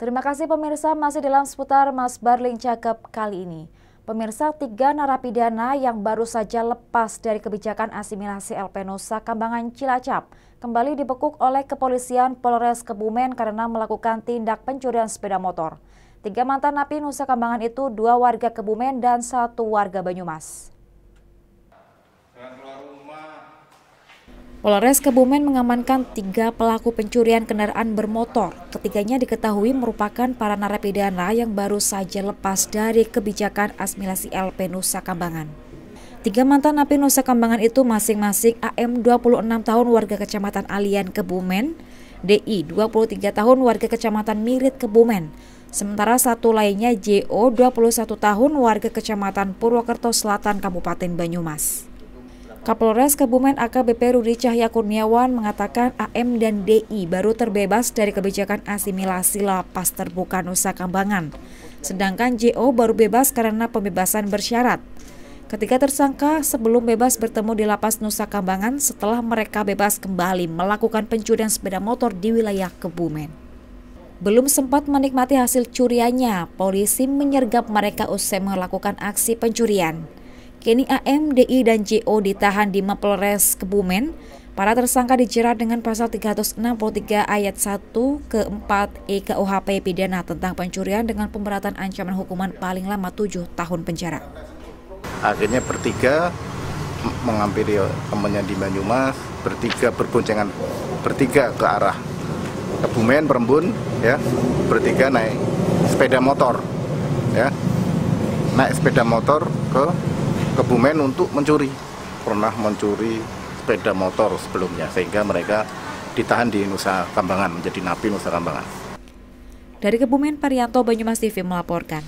Terima kasih pemirsa masih dalam seputar Mas Barling Cakep kali ini. Pemirsa, tiga narapidana yang baru saja lepas dari kebijakan asimilasi LP Nusa Kambangan Cilacap kembali dibekuk oleh kepolisian Polres Kebumen karena melakukan tindak pencurian sepeda motor. Tiga mantan napi Nusa Kambangan itu dua warga Kebumen dan satu warga Banyumas. Polres Kebumen mengamankan tiga pelaku pencurian kendaraan bermotor. Ketiganya diketahui merupakan para narapidana yang baru saja lepas dari kebijakan asimilasi LP Nusa Kambangan. Tiga mantan napi Nusa Kambangan itu masing-masing AM 26 tahun warga kecamatan Alian Kebumen, DI 23 tahun warga kecamatan Mirit Kebumen, sementara satu lainnya JO 21 tahun warga kecamatan Purwokerto Selatan Kabupaten Banyumas. Kapolres Kebumen AKBP Rudi Cahya Kurniawan mengatakan AM dan DI baru terbebas dari kebijakan asimilasi lapas terbuka Nusa Kambangan. Sedangkan JO baru bebas karena pembebasan bersyarat. Ketiga tersangka sebelum bebas bertemu di lapas Nusa Kambangan setelah mereka bebas kembali melakukan pencurian sepeda motor di wilayah Kebumen. Belum sempat menikmati hasil curiannya, polisi menyergap mereka usai melakukan aksi pencurian. Kini AM, DI, dan JO ditahan di Mapolres Kebumen. Para tersangka dijerat dengan pasal 363 ayat 1 ke 4 EKUHP pidana tentang pencurian dengan pemberatan ancaman hukuman paling lama 7 tahun penjara. Akhirnya bertiga mengampiri temannya di Banyumas, bertiga berboncengan bertiga ke arah Kebumen, Perembun, ya, bertiga naik sepeda motor, ya, naik sepeda motor ke Kebumen untuk mencuri pernah mencuri sepeda motor sebelumnya sehingga mereka ditahan di Nusa Kambangan menjadi napi Nusa Kambangan. Dari Kebumen, Parianto Banyumas TV melaporkan.